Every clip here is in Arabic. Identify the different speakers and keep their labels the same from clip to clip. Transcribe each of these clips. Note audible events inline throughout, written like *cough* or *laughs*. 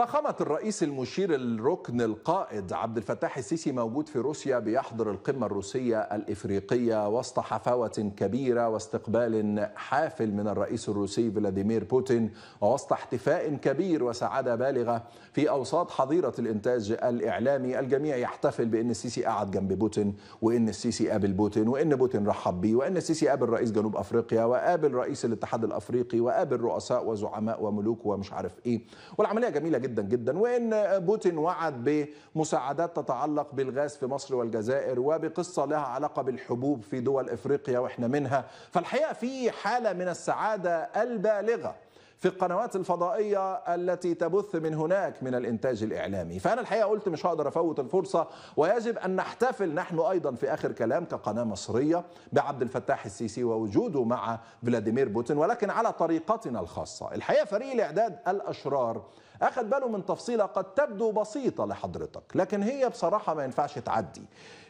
Speaker 1: فخامة الرئيس المشير الركن القائد عبد الفتاح السيسي موجود في روسيا بيحضر القمة الروسية الإفريقية وسط حفاوة كبيرة واستقبال حافل من الرئيس الروسي فلاديمير بوتين ووسط احتفاء كبير وسعادة بالغة في أوساط حظيرة الإنتاج الإعلامي الجميع يحتفل بأن السيسي قعد جنب بوتين وأن السيسي قابل بوتين وأن بوتين رحب بيه وأن السيسي قابل رئيس جنوب أفريقيا وقابل رئيس الاتحاد الأفريقي وقابل رؤساء وزعماء وملوك ومش عارف إيه والعملية جميلة جدا جدا جدا وان بوتين وعد بمساعدات تتعلق بالغاز في مصر والجزائر وبقصه لها علاقه بالحبوب في دول افريقيا واحنا منها فالحقيقه في حاله من السعاده البالغه في القنوات الفضائية التي تبث من هناك من الإنتاج الإعلامي فأنا الحقيقة قلت مش هقدر أفوت الفرصة ويجب أن نحتفل نحن أيضا في آخر كلام كقناة مصرية بعبد الفتاح السيسي ووجوده مع فلاديمير بوتين ولكن على طريقتنا الخاصة الحقيقة فريق الإعداد الأشرار أخذ باله من تفصيلة قد تبدو بسيطة لحضرتك لكن هي بصراحة ما ينفعش تعدي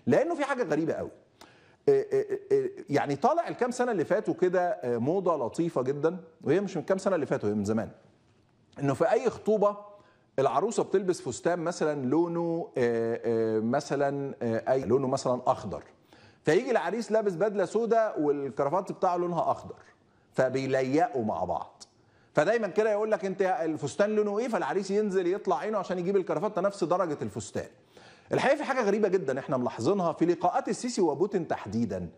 Speaker 1: لأنه في حاجة غريبة قوي إيه، إيه، إيه، يعني طالع الكام سنه اللي فاتوا كده آه، موضه لطيفه جدا وهي مش من كام سنه اللي فاتوا هي من زمان انه في اي خطوبه العروسه بتلبس فستان مثلا لونه آه، آه، مثلا اي لونه مثلا اخضر فيجي العريس لابس بدله سوداء والكرافات بتاعه لونها اخضر فبيليقوا مع بعض فدايما كده يقول لك انت الفستان لونه ايه فالعريس ينزل يطلع عينه عشان يجيب الكرافات نفس درجه الفستان الحقيقه في حاجه غريبه جدا احنا ملاحظينها في لقاءات السيسي وبوتين تحديدا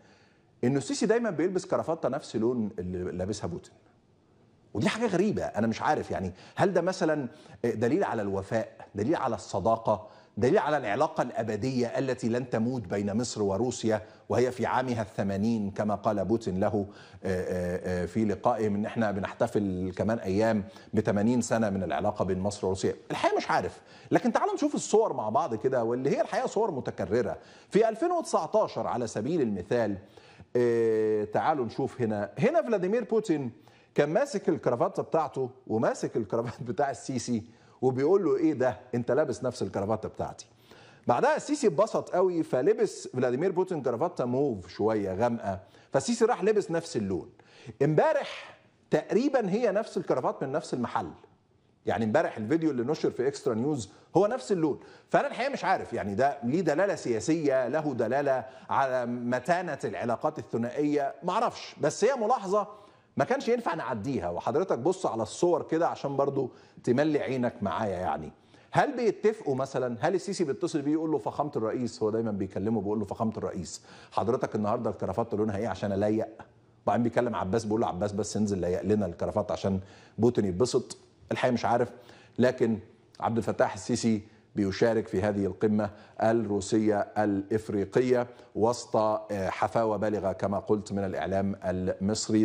Speaker 1: انه السيسي دايما بيلبس كرافته نفس لون اللي لابسها بوتين ودي حاجه غريبه انا مش عارف يعني هل ده مثلا دليل على الوفاء دليل على الصداقه دليل على العلاقة الأبدية التي لن تموت بين مصر وروسيا وهي في عامها الثمانين كما قال بوتين له آه، آه، آه، في لقائه من إحنا بنحتفل كمان أيام بثمانين سنة من العلاقة بين مصر وروسيا الحقيقة مش عارف لكن تعالوا نشوف الصور مع بعض كده واللي هي الحقيقة صور متكررة في 2019 على سبيل المثال تعالوا نشوف هنا هنا فلاديمير بوتين كان ماسك الكرافات بتاعته وماسك الكرافات *laughs* بتاع السيسي وبيقول له ايه ده انت لابس نفس الكرافات بتاعتي بعدها السيسي اتبسط قوي فلبس فلاديمير بوتين كرافاته موف شويه غامقه فالسيسي راح لبس نفس اللون امبارح تقريبا هي نفس الكرافات من نفس المحل يعني امبارح الفيديو اللي نشر في اكسترا نيوز هو نفس اللون فانا الحقيقه مش عارف يعني ده ليه دلاله سياسيه له دلاله على متانه العلاقات الثنائيه معرفش بس هي ملاحظه ما كانش ينفع نعديها وحضرتك بص على الصور كده عشان برضو تملي عينك معايا يعني هل بيتفقوا مثلا هل السيسي بيتصل بيه يقول له فخامه الرئيس هو دايما بيكلمه بيقول له فخامه الرئيس حضرتك النهارده الكرافات لونها ايه عشان الايق وبعدين بيكلم عباس بيقول له عباس بس انزل ليق لنا الكرافات عشان بوتين يتبسط الحقيقه مش عارف لكن عبد الفتاح السيسي بيشارك في هذه القمة الروسية الإفريقية وسط آه، حفاوة بالغة كما قلت من الإعلام المصري